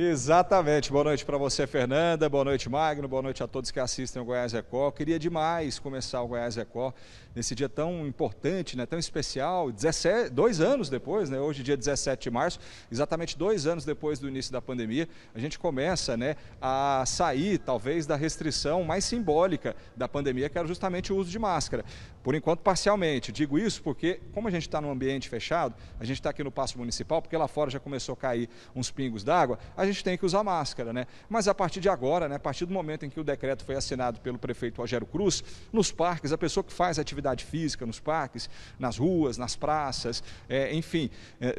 Exatamente. Boa noite para você, Fernanda. Boa noite, Magno. Boa noite a todos que assistem ao Goiás Record. É Queria demais começar o Goiás Record é nesse dia tão importante, né? tão especial. 17, dois anos depois, né? hoje, dia 17 de março, exatamente dois anos depois do início da pandemia, a gente começa né, a sair, talvez, da restrição mais simbólica da pandemia, que era justamente o uso de máscara. Por enquanto, parcialmente. Digo isso porque, como a gente está num ambiente fechado, a gente está aqui no Passo Municipal, porque lá fora já começou a cair uns pingos d'água, gente tem que usar máscara, né? Mas a partir de agora, né, a partir do momento em que o decreto foi assinado pelo prefeito Rogério Cruz, nos parques, a pessoa que faz atividade física nos parques, nas ruas, nas praças, é, enfim, é,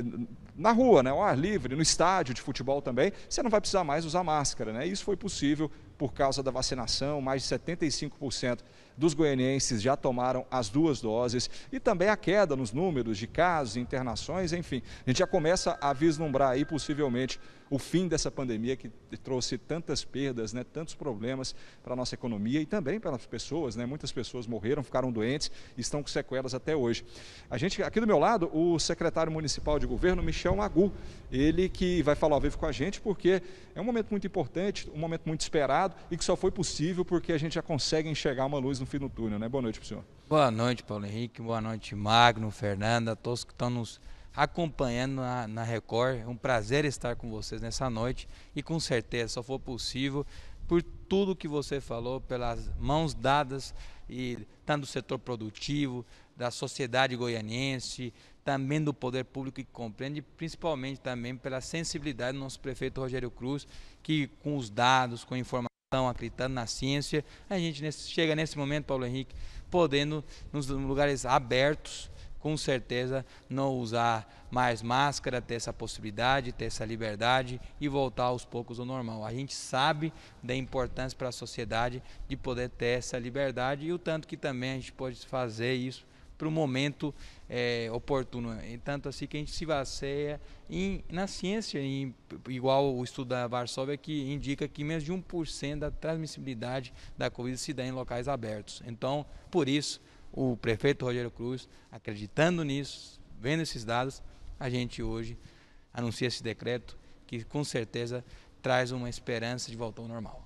na rua, né, ao ar livre, no estádio de futebol também, você não vai precisar mais usar máscara, né? Isso foi possível por causa da vacinação, mais de 75% dos goianenses já tomaram as duas doses e também a queda nos números de casos, internações, enfim. A gente já começa a vislumbrar aí possivelmente o fim dessa pandemia que trouxe tantas perdas, né, tantos problemas para a nossa economia e também para as pessoas, né? Muitas pessoas morreram, ficaram doentes e estão com sequelas até hoje. A gente aqui do meu lado, o secretário municipal de governo Michel Magu, ele que vai falar ao vivo com a gente porque é um momento muito importante, um momento muito esperado e que só foi possível porque a gente já consegue enxergar uma luz no fim do túnel, né? Boa noite senhor. Boa noite, Paulo Henrique, boa noite, Magno, Fernanda, todos que estão nos acompanhando na, na Record. É um prazer estar com vocês nessa noite e com certeza só foi possível por tudo que você falou, pelas mãos dadas e tanto tá do setor produtivo, da sociedade goianiense, também do poder público que compreende, principalmente também pela sensibilidade do nosso prefeito Rogério Cruz, que com os dados, com a informação acreditando na ciência, a gente nesse, chega nesse momento, Paulo Henrique, podendo, nos lugares abertos, com certeza, não usar mais máscara, ter essa possibilidade, ter essa liberdade e voltar aos poucos ao normal. A gente sabe da importância para a sociedade de poder ter essa liberdade e o tanto que também a gente pode fazer isso para o momento é, oportuno. E tanto assim que a gente se baseia em, na ciência, em, igual o estudo da Varsóvia, que indica que menos de 1% da transmissibilidade da Covid se dá em locais abertos. Então, por isso, o prefeito Rogério Cruz, acreditando nisso, vendo esses dados, a gente hoje anuncia esse decreto que com certeza traz uma esperança de voltar ao normal.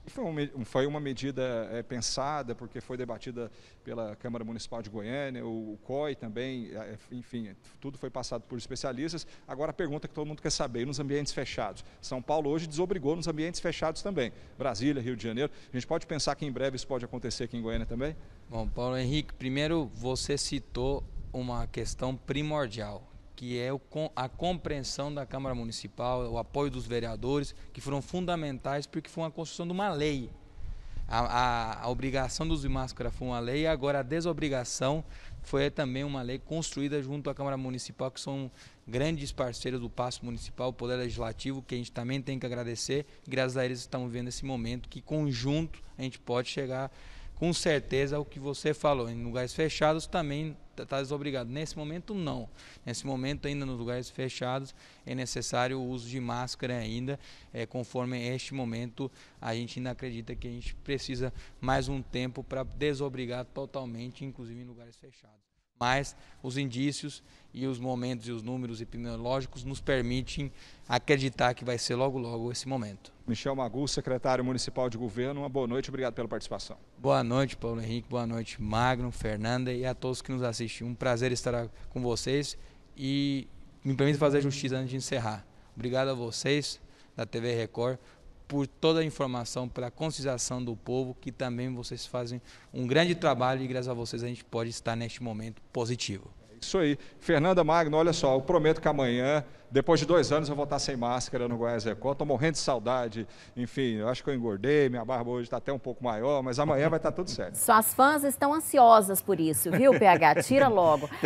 Foi uma medida é, pensada, porque foi debatida pela Câmara Municipal de Goiânia, o COI também, é, é, enfim, é, tudo foi passado por especialistas. Agora a pergunta que todo mundo quer saber, nos ambientes fechados. São Paulo hoje desobrigou nos ambientes fechados também. Brasília, Rio de Janeiro. A gente pode pensar que em breve isso pode acontecer aqui em Goiânia também? Bom, Paulo Henrique, primeiro você citou uma questão primordial que é o, a compreensão da Câmara Municipal, o apoio dos vereadores, que foram fundamentais porque foi uma construção de uma lei. A, a, a obrigação dos de máscara foi uma lei, agora a desobrigação foi também uma lei construída junto à Câmara Municipal, que são grandes parceiros do Passo Municipal, o Poder Legislativo, que a gente também tem que agradecer. Graças a eles estamos vendo esse momento que conjunto a gente pode chegar com certeza ao que você falou. Em lugares fechados também está tá desobrigado. Nesse momento, não. Nesse momento, ainda nos lugares fechados, é necessário o uso de máscara ainda. É, conforme este momento, a gente ainda acredita que a gente precisa mais um tempo para desobrigar totalmente, inclusive em lugares fechados mas os indícios e os momentos e os números epidemiológicos nos permitem acreditar que vai ser logo logo esse momento. Michel Magu, secretário municipal de governo, uma boa noite, obrigado pela participação. Boa noite, Paulo Henrique, boa noite, Magno, Fernanda e a todos que nos assistem. Um prazer estar com vocês e me permite fazer justiça antes de encerrar. Obrigado a vocês da TV Record por toda a informação, pela conscientização do povo, que também vocês fazem um grande trabalho e graças a vocês a gente pode estar neste momento positivo. É isso aí. Fernanda Magno, olha só, eu prometo que amanhã, depois de dois anos, eu vou estar sem máscara no Goiás Eco Estou morrendo de saudade. Enfim, eu acho que eu engordei, minha barba hoje está até um pouco maior, mas amanhã vai estar tudo certo. Suas fãs estão ansiosas por isso, viu, PH? Tira logo.